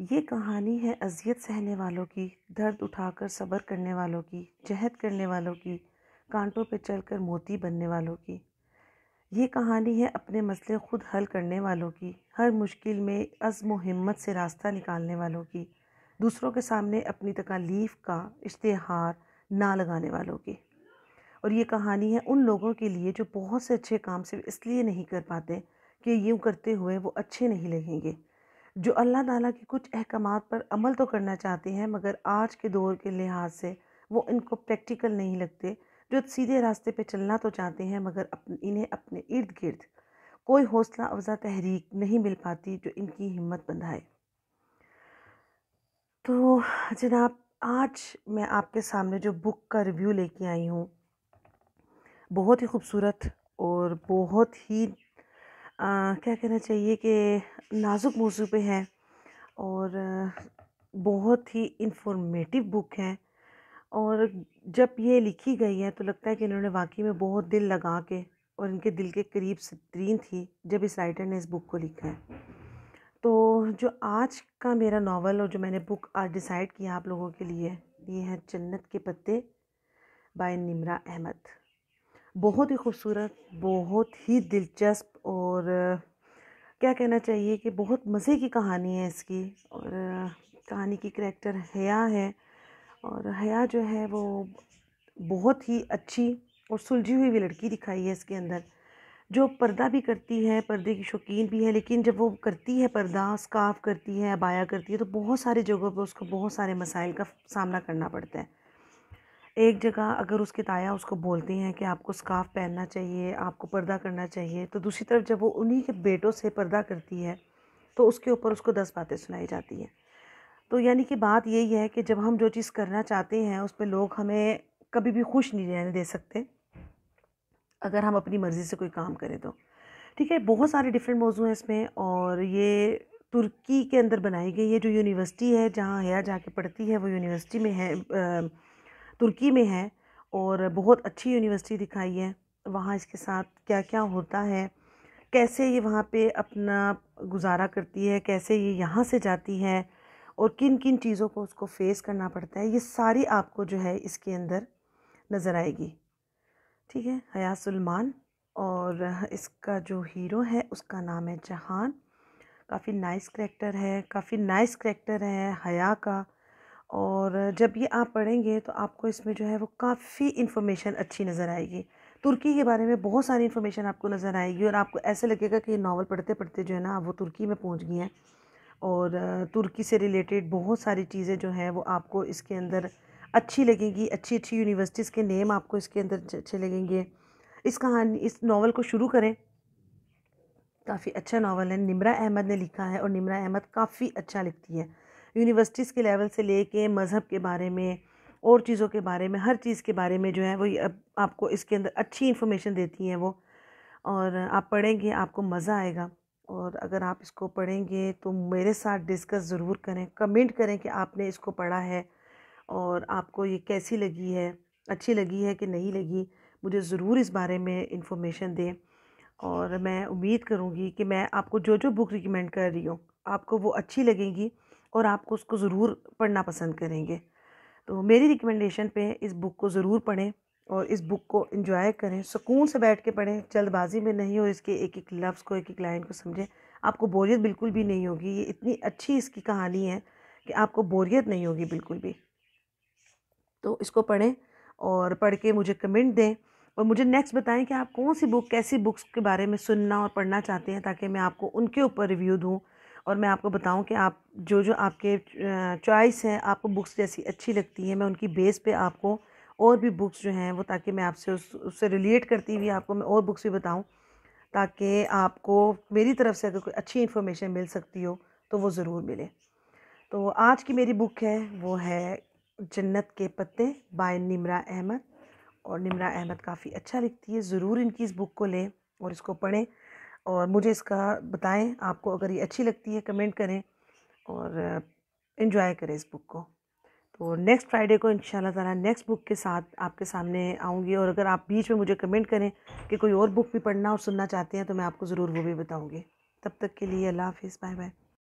ये कहानी है अजियत सहने वालों की दर्द उठाकर सब्र करने वालों की जहद करने वालों की कांटों पे चलकर मोती बनने वालों की ये कहानी है अपने मसले खुद हल करने वालों की हर मुश्किल में अज़म हिम्मत से रास्ता निकालने वालों की दूसरों के सामने अपनी तकालीफ का इश्तहार ना लगाने वालों की और ये कहानी है उन लोगों के लिए जो बहुत से अच्छे काम सिर्फ इसलिए नहीं कर पाते कि यूँ करते हुए वो अच्छे नहीं लगेंगे जो अल्लाह ताला के कुछ अहकाम पर अमल तो करना चाहते हैं मगर आज के दौर के लिहाज से वो इनको प्रैक्टिकल नहीं लगते जो सीधे रास्ते पे चलना तो चाहते हैं मगर अपने इन्हें अपने इर्द गिर्द कोई हौसला अफजा तहरीक नहीं मिल पाती जो इनकी हिम्मत बंधाए तो जनाब आज मैं आपके सामने जो बुक का रिव्यू लेके आई हूँ बहुत ही खूबसूरत और बहुत ही क्या कहना चाहिए कि नाज़ुक मौज़ू पे है और बहुत ही इंफॉर्मेटिव बुक है और जब ये लिखी गई है तो लगता है कि इन्होंने वाकई में बहुत दिल लगा के और इनके दिल के करीब सतरीन थी जब इस राइटर ने इस बुक को लिखा है तो जो आज का मेरा नावल और जो मैंने बुक आज डिसाइड किया आप लोगों के लिए ये है जन्नत के पत्ते बाय निमरा अहमद बहुत ही खूबसूरत बहुत ही दिलचस्प और क्या कहना चाहिए कि बहुत मज़े की कहानी है इसकी और कहानी की करेक्टर हया है और हया जो है वो बहुत ही अच्छी और सुलझी हुई भी लड़की दिखाई है इसके अंदर जो पर्दा भी करती है पर्दे की शौकीन भी है लेकिन जब वो करती है पर्दा स्काफ करती है अबाया करती है तो बहुत सारी जगहों पर उसको बहुत सारे मसाइल का सामना करना पड़ता है एक जगह अगर उसके ताया उसको बोलती हैं कि आपको स्काफ़ पहनना चाहिए आपको पर्दा करना चाहिए तो दूसरी तरफ जब वो उन्हीं के बेटों से पर्दा करती है तो उसके ऊपर उसको दस बातें सुनाई जाती हैं तो यानी कि बात यही है कि जब हम जो चीज़ करना चाहते हैं उस पर लोग हमें कभी भी खुश नहीं रहने दे सकते अगर हम अपनी मर्ज़ी से कोई काम करें तो ठीक है बहुत सारे डिफरेंट मौजू हैं इसमें और ये तुर्की के अंदर बनाई गई है जो यूनिवर्सिटी है जहाँ हया जाके पढ़ती है वो यूनिवर्सिटी में है आ, तुर्की में है और बहुत अच्छी यूनिवर्सिटी दिखाई है वहाँ इसके साथ क्या क्या होता है कैसे ये वहाँ पे अपना गुजारा करती है कैसे ये यहाँ से जाती है और किन किन चीज़ों को उसको फेस करना पड़ता है ये सारी आपको जो है इसके अंदर नज़र आएगी ठीक है हया सलमान और इसका जो हीरो है उसका नाम है जहान काफ़ी नाइस करेक्टर है काफ़ी नाइस करेक्टर है हया का और जब ये आप पढ़ेंगे तो आपको इसमें जो है वो काफ़ी इन्फॉर्मेशन अच्छी नज़र आएगी तुर्की के बारे में बहुत सारी इन्फॉर्मेशन आपको नज़र आएगी और आपको ऐसे लगेगा कि ये नावल पढ़ते पढ़ते जो है ना वो तुर्की में पहुंच गई हैं और तुर्की से रिलेटेड बहुत सारी चीज़ें जो हैं वो आपको इसके अंदर अच्छी लगेंगी अच्छी अच्छी यूनिवर्सिटीज़ के नेम आपको इसके अंदर अच्छे लगेंगे इस कहानी इस नावल को शुरू करें काफ़ी अच्छा नावल है निमरा अहमद ने लिखा है और निमरा अहमद काफ़ी अच्छा लिखती है यूनिवर्सिटीज़ के लेवल से लेके मज़हब के बारे में और चीज़ों के बारे में हर चीज़ के बारे में जो है वो आपको इसके अंदर अच्छी इन्फॉर्मेशन देती हैं वो और आप पढ़ेंगे आपको मज़ा आएगा और अगर आप इसको पढ़ेंगे तो मेरे साथ डिस्कस ज़रूर करें कमेंट करें कि आपने इसको पढ़ा है और आपको ये कैसी लगी है अच्छी लगी है कि नहीं लगी मुझे ज़रूर इस बारे में इंफॉर्मेशन दें और मैं उम्मीद करूँगी कि मैं आपको जो जो बुक रिकमेंड कर रही हूँ आपको वो अच्छी लगेंगी और आपको उसको ज़रूर पढ़ना पसंद करेंगे तो मेरी रिकमेंडेशन पे इस बुक को ज़रूर पढ़ें और इस बुक को इंजॉय करें सुकून से बैठ के पढ़ें जल्दबाजी में नहीं और इसके एक एक लफ्ज़ को एक एक लाइन को समझें आपको बोरियत बिल्कुल भी नहीं होगी ये इतनी अच्छी इसकी कहानी है कि आपको बोरियत नहीं होगी बिल्कुल भी तो इसको पढ़ें और पढ़ के मुझे कमेंट दें और मुझे नेक्स्ट बताएं कि आप कौन सी बुक कैसी बुक्स के बारे में सुनना और पढ़ना चाहते हैं ताकि मैं आपको उनके ऊपर रिव्यू दूँ और मैं आपको बताऊं कि आप जो जो आपके चॉइस हैं आपको बुक्स जैसी अच्छी लगती है मैं उनकी बेस पे आपको और भी बुक्स जो हैं वो ताकि मैं आपसे उस उससे रिलेट करती हुई आपको मैं और बुक्स भी बताऊं ताकि आपको मेरी तरफ से अगर कोई अच्छी इन्फॉर्मेशन मिल सकती हो तो वो ज़रूर मिले तो आज की मेरी बुक है वो है जन्नत के पत्ते बाय निमरा अहमद और निमरा अहमद काफ़ी अच्छा लिखती है ज़रूर इनकी इस बुक को लें और इसको पढ़ें और मुझे इसका बताएं आपको अगर ये अच्छी लगती है कमेंट करें और इन्जॉय करें इस बुक को तो नेक्स्ट फ्राइडे को इन ताला नेक्स्ट बुक के साथ आपके सामने आऊँगी और अगर आप बीच में मुझे कमेंट करें कि कोई और बुक भी पढ़ना और सुनना चाहते हैं तो मैं आपको ज़रूर वो भी बताऊँगी तब तक के लिए अल्लाह हाफिज़ बाय बाय